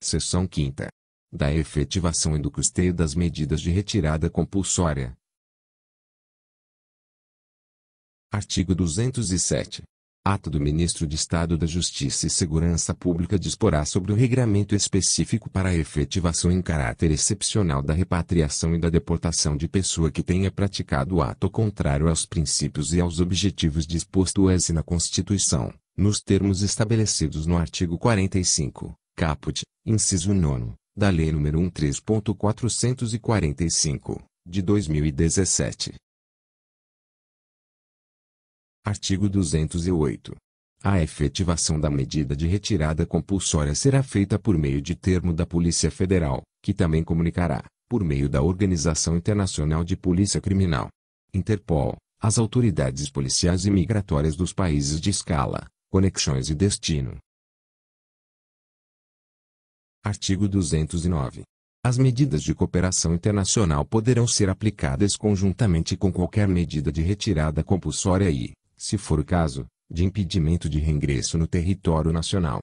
Seção 5 da efetivação e do custeio das medidas de retirada compulsória. Artigo 207. Ato do Ministro de Estado da Justiça e Segurança Pública disporá sobre o regramento específico para a efetivação em caráter excepcional da repatriação e da deportação de pessoa que tenha praticado ato contrário aos princípios e aos objetivos disposto ex na Constituição, nos termos estabelecidos no artigo 45, caput, inciso 9, da Lei nº 13.445, de 2017. Artigo 208. A efetivação da medida de retirada compulsória será feita por meio de termo da Polícia Federal, que também comunicará, por meio da Organização Internacional de Polícia Criminal, Interpol, as autoridades policiais e migratórias dos países de escala, conexões e destino, Artigo 209. As medidas de cooperação internacional poderão ser aplicadas conjuntamente com qualquer medida de retirada compulsória e, se for o caso, de impedimento de reingresso no território nacional.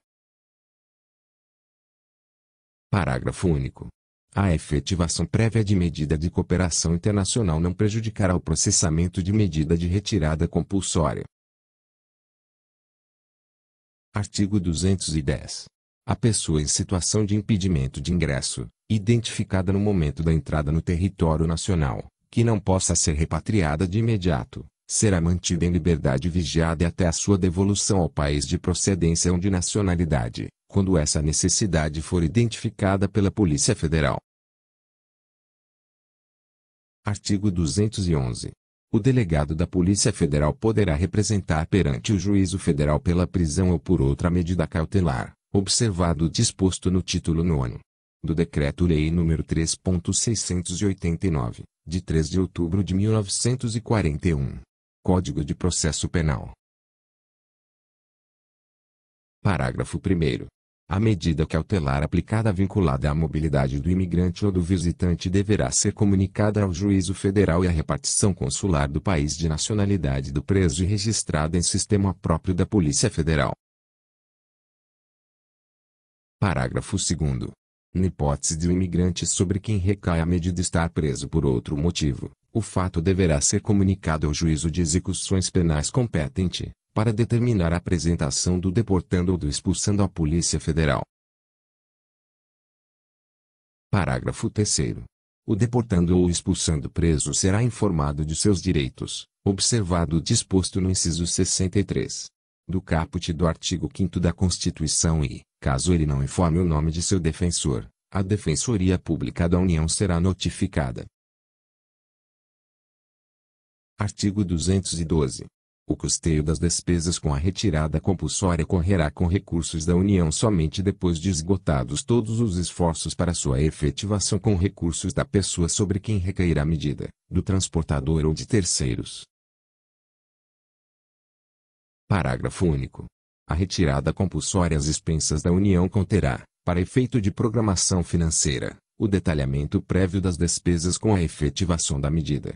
Parágrafo único. A efetivação prévia de medida de cooperação internacional não prejudicará o processamento de medida de retirada compulsória. Artigo 210. A pessoa em situação de impedimento de ingresso, identificada no momento da entrada no território nacional, que não possa ser repatriada de imediato, será mantida em liberdade vigiada até a sua devolução ao país de procedência ou de nacionalidade, quando essa necessidade for identificada pela Polícia Federal. Artigo 211. O delegado da Polícia Federal poderá representar perante o juízo federal pela prisão ou por outra medida cautelar observado o disposto no título 9 do Decreto-Lei nº 3.689, de 3 de outubro de 1941. Código de Processo Penal. Parágrafo 1 a medida cautelar aplicada vinculada à mobilidade do imigrante ou do visitante deverá ser comunicada ao juízo federal e à repartição consular do país de nacionalidade do preso e registrada em sistema próprio da Polícia Federal. Parágrafo 2 Na hipótese de o imigrante sobre quem recai a medida estar preso por outro motivo, o fato deverá ser comunicado ao juízo de execuções penais competente, para determinar a apresentação do deportando ou do expulsando à Polícia Federal. Parágrafo 3 o deportando ou expulsando preso será informado de seus direitos, observado o disposto no inciso 63 do caput do artigo 5 da Constituição e, caso ele não informe o nome de seu defensor, a Defensoria Pública da União será notificada. Artigo 212. O custeio das despesas com a retirada compulsória correrá com recursos da União somente depois de esgotados todos os esforços para sua efetivação com recursos da pessoa sobre quem recairá a medida, do transportador ou de terceiros. Parágrafo único. A retirada compulsória às expensas da União conterá, para efeito de programação financeira, o detalhamento prévio das despesas com a efetivação da medida